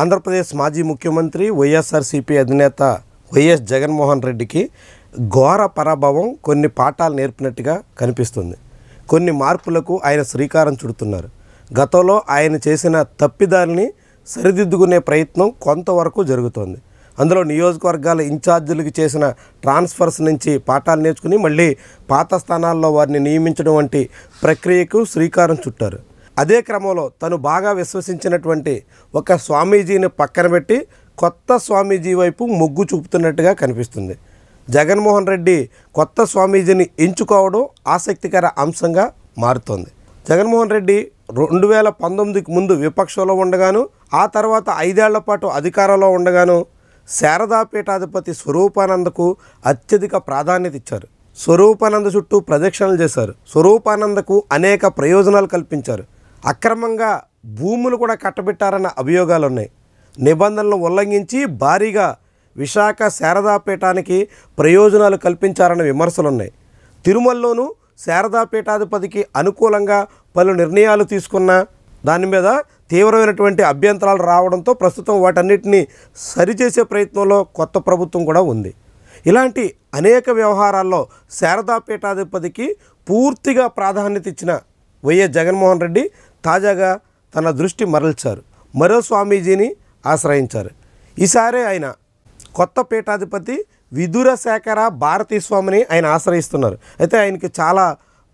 ఆంధ్రప్రదేశ్ మాజీ ముఖ్యమంత్రి వైఎస్ఆర్సీపీ అధినేత వైఎస్ జగన్మోహన్ రెడ్డికి ఘోర పరాభవం కొన్ని పాఠాలు నేర్పినట్టుగా కనిపిస్తుంది కొన్ని మార్పులకు ఆయన శ్రీకారం చుడుతున్నారు గతంలో ఆయన చేసిన తప్పిదాల్ని సరిదిద్దుకునే ప్రయత్నం కొంతవరకు జరుగుతోంది అందులో నియోజకవర్గాల ఇన్ఛార్జీలకు చేసిన ట్రాన్స్ఫర్స్ నుంచి పాఠాలు నేర్చుకుని మళ్ళీ పాత స్థానాల్లో వారిని నియమించడం వంటి ప్రక్రియకు శ్రీకారం చుట్టారు అదే క్రమంలో తను బాగా విశ్వసించినటువంటి ఒక స్వామీజీని పక్కన పెట్టి కొత్త స్వామీజీ వైపు మొగ్గు చూపుతున్నట్టుగా కనిపిస్తుంది జగన్మోహన్ రెడ్డి కొత్త స్వామీజీని ఎంచుకోవడం ఆసక్తికర అంశంగా మారుతోంది జగన్మోహన్ రెడ్డి రెండు వేల పంతొమ్మిదికి ముందు విపక్షంలో ఉండగాను ఆ తర్వాత ఐదేళ్ల పాటు అధికారంలో ఉండగాను శారదాపీఠాధిపతి స్వరూపానందకు అత్యధిక ప్రాధాన్యత ఇచ్చారు స్వరూపానంద చుట్టూ ప్రదక్షిణలు చేశారు స్వరూపానందకు అనేక ప్రయోజనాలు కల్పించారు అక్రమంగా భూములు కూడా కట్టబెట్టారన్న అభియోగాలు ఉన్నాయి నిబంధనలను ఉల్లంఘించి భారీగా విశాఖ శారదాపీఠానికి ప్రయోజనాలు కల్పించారన్న విమర్శలు ఉన్నాయి తిరుమలలోనూ శారదాపీఠాధిపతికి అనుకూలంగా పలు నిర్ణయాలు తీసుకున్న దాని మీద తీవ్రమైనటువంటి అభ్యంతరాలు రావడంతో ప్రస్తుతం వాటన్నిటినీ సరిచేసే ప్రయత్నంలో కొత్త ప్రభుత్వం కూడా ఉంది ఇలాంటి అనేక వ్యవహారాల్లో శారదాపీఠాధిపతికి పూర్తిగా ప్రాధాన్యత ఇచ్చిన వైఎస్ జగన్మోహన్ రెడ్డి తాజాగా తన దృష్టి మరల్చారు మరో స్వామీజీని ఆశ్రయించారు ఈసారి ఆయన కొత్త పీఠాధిపతి విదుర శేఖర భారతీ స్వామిని ఆయన ఆశ్రయిస్తున్నారు అయితే ఆయనకి చాలా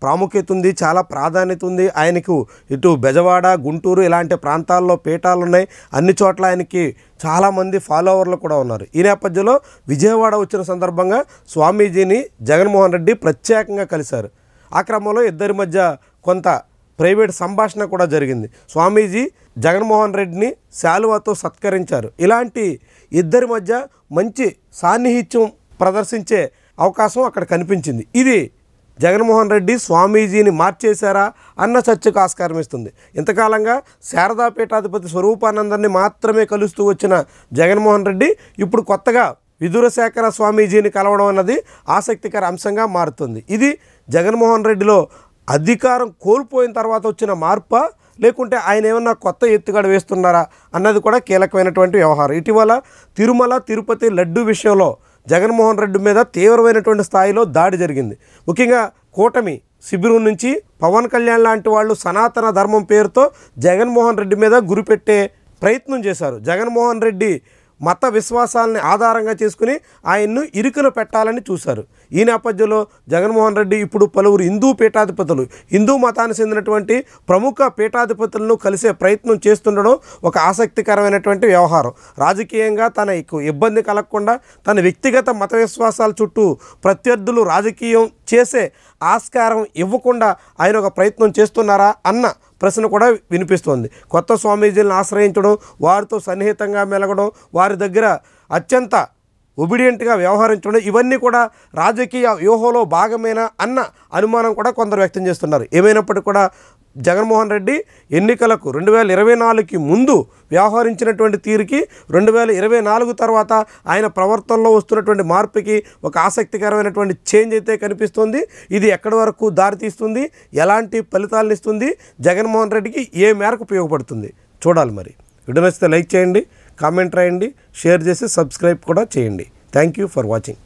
ప్రాముఖ్యత ఉంది చాలా ప్రాధాన్యత ఉంది ఆయనకు ఇటు బెజవాడ గుంటూరు ఇలాంటి ప్రాంతాల్లో పీఠాలు ఉన్నాయి అన్ని చోట్ల ఆయనకి చాలామంది ఫాలోవర్లు కూడా ఉన్నారు ఈ నేపథ్యంలో విజయవాడ వచ్చిన సందర్భంగా స్వామీజీని జగన్మోహన్ రెడ్డి ప్రత్యేకంగా కలిశారు ఆ క్రమంలో ఇద్దరి మధ్య కొంత ప్రైవేట్ సంభాషణ కూడా జరిగింది స్వామీజీ జగన్మోహన్ రెడ్డిని శాలువాతో సత్కరించారు ఇలాంటి ఇద్దరి మధ్య మంచి సాన్నిహిత్యం ప్రదర్శించే అవకాశం అక్కడ కనిపించింది ఇది జగన్మోహన్ రెడ్డి స్వామీజీని మార్చేశారా అన్న చర్చకు ఆస్కారం ఇస్తుంది ఇంతకాలంగా శారదాపీఠాధిపతి స్వరూపానందాన్ని మాత్రమే కలుస్తూ వచ్చిన జగన్మోహన్ రెడ్డి ఇప్పుడు కొత్తగా విదురశేఖర స్వామీజీని కలవడం అన్నది ఆసక్తికర అంశంగా మారుతుంది ఇది జగన్మోహన్ రెడ్డిలో అధికారం కోల్పోయిన తర్వాత వచ్చిన మార్ప లేకుంటే ఆయన ఏమన్నా కొత్త ఎత్తుగడ వేస్తున్నారా అన్నది కూడా కీలకమైనటువంటి వ్యవహారం ఇటీవల తిరుమల తిరుపతి లడ్డు విషయంలో జగన్మోహన్ రెడ్డి మీద తీవ్రమైనటువంటి స్థాయిలో దాడి జరిగింది ముఖ్యంగా కూటమి శిబిరం నుంచి పవన్ కళ్యాణ్ లాంటి వాళ్ళు సనాతన ధర్మం పేరుతో జగన్మోహన్ రెడ్డి మీద గురిపెట్టే ప్రయత్నం చేశారు జగన్మోహన్ రెడ్డి మత విశ్వాసాలని ఆధారంగా చేసుకుని ఆయన్ను ఇరుకును పెట్టాలని చూశారు ఈ నేపథ్యంలో జగన్మోహన్ రెడ్డి ఇప్పుడు పలువురు హిందూ పీఠాధిపతులు హిందూ మతానికి చెందినటువంటి ప్రముఖ పీఠాధిపతులను కలిసే ప్రయత్నం చేస్తుండడం ఒక ఆసక్తికరమైనటువంటి వ్యవహారం రాజకీయంగా తన ఇబ్బంది కలగకుండా తన వ్యక్తిగత మత విశ్వాసాల చుట్టూ ప్రత్యర్థులు రాజకీయం చేసే ఆస్కారం ఇవ్వకుండా ఆయన ఒక ప్రయత్నం చేస్తున్నారా అన్న ప్రశ్న కూడా వినిపిస్తోంది కొత్త స్వామీజీలను ఆశ్రయించడం వారితో సన్నిహితంగా మెలగడం వారి దగ్గర అత్యంత ఒబిడియంట్గా వ్యవహరించడం ఇవన్నీ కూడా రాజకీయ వ్యూహంలో భాగమేనా అన్న అనుమానం కూడా కొందరు వ్యక్తం చేస్తున్నారు ఏమైనప్పటికీ కూడా జగన్మోహన్ రెడ్డి ఎన్నికలకు రెండు వేల ఇరవై నాలుగుకి ముందు వ్యవహరించినటువంటి తీరుకి రెండు వేల ఇరవై నాలుగు తర్వాత ఆయన ప్రవర్తనలో వస్తున్నటువంటి మార్పుకి ఒక ఆసక్తికరమైనటువంటి చేంజ్ అయితే కనిపిస్తుంది ఇది ఎక్కడి వరకు దారితీస్తుంది ఎలాంటి ఫలితాలను ఇస్తుంది జగన్మోహన్ రెడ్డికి ఏ మేరకు ఉపయోగపడుతుంది చూడాలి మరి వీడియో నచ్చితే లైక్ చేయండి కామెంట్ రాయండి షేర్ చేసి సబ్స్క్రైబ్ కూడా చేయండి థ్యాంక్ యూ ఫర్ వాచింగ్